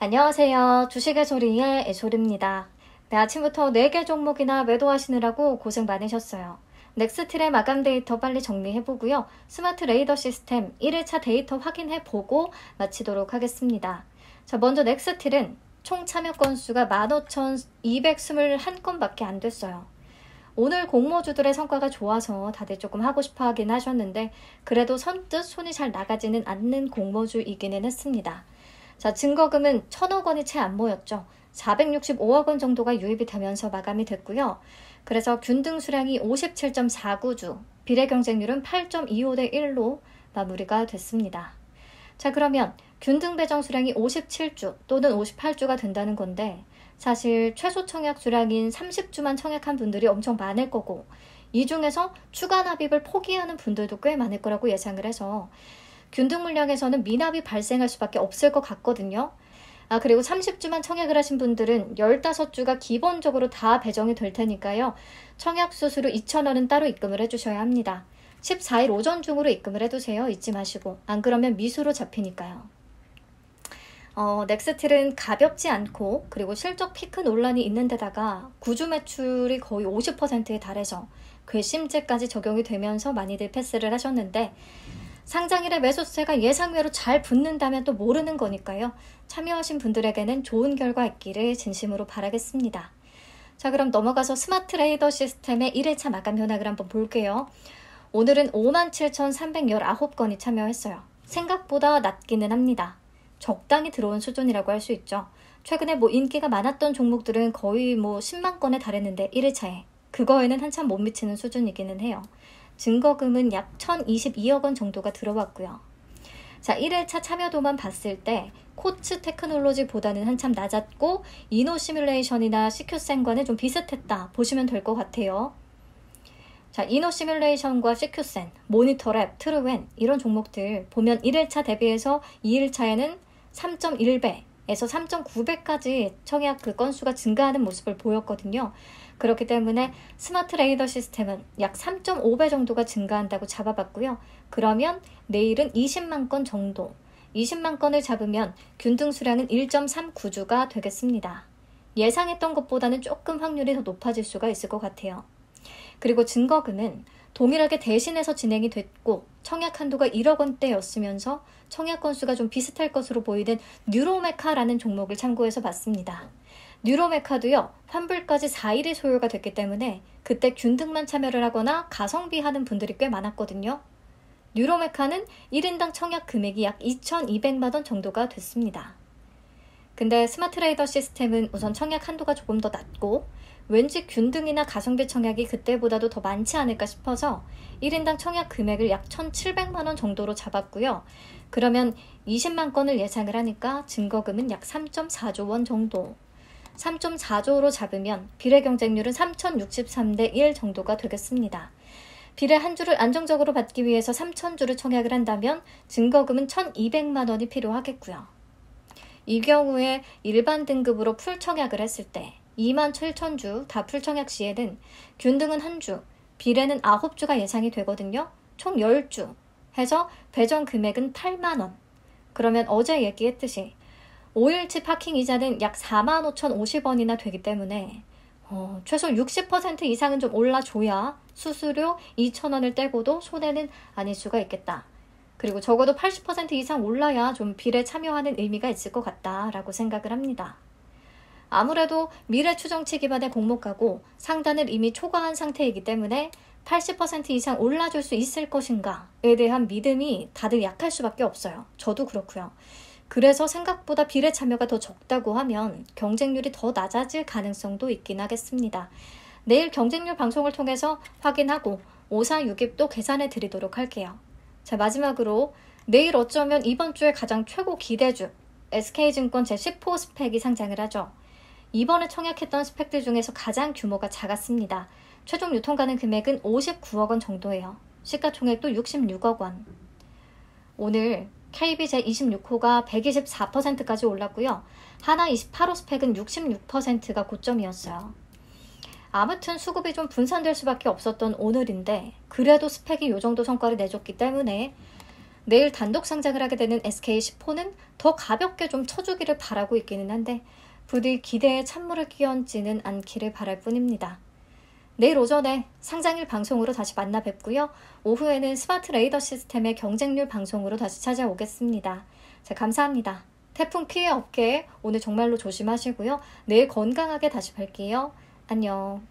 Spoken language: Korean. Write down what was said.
안녕하세요. 주식의 소리의 애솔입니다. 네, 아침부터 4개 종목이나 매도하시느라고 고생 많으셨어요. 넥스트의 마감 데이터 빨리 정리해보고요. 스마트 레이더 시스템 1회차 데이터 확인해보고 마치도록 하겠습니다. 자, 먼저 넥스틸은 총 참여 건수가 15,221건밖에 안 됐어요. 오늘 공모주들의 성과가 좋아서 다들 조금 하고 싶어 하긴 하셨는데 그래도 선뜻 손이 잘 나가지는 않는 공모주이기는 했습니다. 자, 증거금은 천억 원이 채 안 모였죠. 465억 원 정도가 유입이 되면서 마감이 됐고요. 그래서 균등 수량이 57.49주, 비례 경쟁률은 8.25대 1로 마무리가 됐습니다. 자, 그러면 균등 배정 수량이 57주 또는 58주가 된다는 건데 사실 최소 청약 수량인 30주만 청약한 분들이 엄청 많을 거고 이 중에서 추가 납입을 포기하는 분들도 꽤 많을 거라고 예상을 해서 균등 물량에서는 미납이 발생할 수밖에 없을 것 같거든요. 아, 그리고 30주만 청약을 하신 분들은 15주가 기본적으로 다 배정이 될 테니까요. 청약 수수료 2,000원은 따로 입금을 해주셔야 합니다. 14일 오전 중으로 입금을 해두세요. 잊지 마시고. 안 그러면 미수로 잡히니까요. 어, 넥스틸은 가볍지 않고 그리고 실적 피크 논란이 있는 데다가 구주 매출이 거의 50%에 달해서 괘씸죄까지 적용이 되면서 많이들 패스를 하셨는데 상장일에 매수세가 예상외로 잘 붙는다면 또 모르는 거니까요. 참여하신 분들에게는 좋은 결과 있기를 진심으로 바라겠습니다. 자 그럼 넘어가서 스마트 레이더 시스템의 1회차 마감 현황을 한번 볼게요. 오늘은 57,319건이 참여했어요. 생각보다 낮기는 합니다. 적당히 들어온 수준이라고 할 수 있죠. 최근에 뭐 인기가 많았던 종목들은 거의 뭐 10만 건에 달했는데 1회차에 그거에는 한참 못 미치는 수준이기는 해요. 증거금은 약 1,022억 원 정도가 들어왔고요. 자, 1회차 참여도만 봤을 때 코츠 테크놀로지보다는 한참 낮았고 이노 시뮬레이션이나 시큐센과는 좀 비슷했다 보시면 될 것 같아요. 자, 이노 시뮬레이션과 시큐센, 모니터랩, 트루웬 이런 종목들 보면 1회차 대비해서 2일차에는 3.1배 에서 3.9배까지 청약 그 건수가 증가하는 모습을 보였거든요. 그렇기 때문에 스마트 레이더 시스템은 약 3.5배 정도가 증가한다고 잡아봤고요. 그러면 내일은 20만 건 정도, 20만 건을 잡으면 균등 수량은 1.39주가 되겠습니다. 예상했던 것보다는 조금 확률이 더 높아질 수가 있을 것 같아요. 그리고 증거금은 동일하게 대신해서 진행이 됐고 청약 한도가 1억 원대였으면서 청약 건수가 좀 비슷할 것으로 보이는 뉴로메카라는 종목을 참고해서 봤습니다. 뉴로메카도요, 환불까지 4일이 소요가 됐기 때문에 그때 균등만 참여를 하거나 가성비 하는 분들이 꽤 많았거든요. 뉴로메카는 1인당 청약 금액이 약 2,200만원 정도가 됐습니다. 근데 스마트 레이더 시스템은 우선 청약 한도가 조금 더 낮고 왠지 균등이나 가성비 청약이 그때보다도 더 많지 않을까 싶어서 1인당 청약 금액을 약 1,700만원 정도로 잡았고요. 그러면 20만 건을 예상을 하니까 증거금은 약 3.4조 원 정도. 3.4조로 잡으면 비례 경쟁률은 3,063대 1 정도가 되겠습니다. 비례 한 주를 안정적으로 받기 위해서 3,000주를 청약을 한다면 증거금은 1,200만 원이 필요하겠고요. 이 경우에 일반 등급으로 풀 청약을 했을 때2 0 0 0주다 풀 청약 시에는 균등은 한주 비례는 9주가 예상이 되거든요. 총 10주 해서 배정 금액은 8만 원. 그러면 어제 얘기했듯이 5일치 파킹 이자는 약 45,050원이나 되기 때문에 어, 최소 60% 이상은 좀 올라줘야 수수료 2천원을 떼고도 손해는 아닐 수가 있겠다. 그리고 적어도 80% 이상 올라야 좀 빌에 참여하는 의미가 있을 것 같다라고 생각을 합니다. 아무래도 미래 추정치 기반의 공모가고 상단을 이미 초과한 상태이기 때문에 80% 이상 올라줄 수 있을 것인가에 대한 믿음이 다들 약할 수밖에 없어요. 저도 그렇고요. 그래서 생각보다 비례 참여가 더 적다고 하면 경쟁률이 더 낮아질 가능성도 있긴 하겠습니다. 내일 경쟁률 방송을 통해서 확인하고 5460도 계산해 드리도록 할게요. 자, 마지막으로 내일 어쩌면 이번 주에 가장 최고 기대주 SK증권 제10호 스펙이 상장을 하죠. 이번에 청약했던 스펙들 중에서 가장 규모가 작았습니다. 최종 유통 가능 금액은 59억 원 정도예요. 시가총액도 66억 원. 오늘 KB 제26호가 124%까지 올랐고요. 하나 28호 스펙은 66%가 고점이었어요. 아무튼 수급이 좀 분산될 수밖에 없었던 오늘인데 그래도 스펙이 요 정도 성과를 내줬기 때문에 내일 단독 상장을 하게 되는 SK14는 더 가볍게 좀 쳐주기를 바라고 있기는 한데 부디 기대에 찬물을 끼얹지는 않기를 바랄 뿐입니다. 내일 오전에 상장일 방송으로 다시 만나 뵙고요. 오후에는 스마트 레이더 시스템의 경쟁률 방송으로 다시 찾아오겠습니다. 자, 감사합니다. 태풍 피해 없게 오늘 정말로 조심하시고요. 내일 건강하게 다시 뵐게요. 안녕.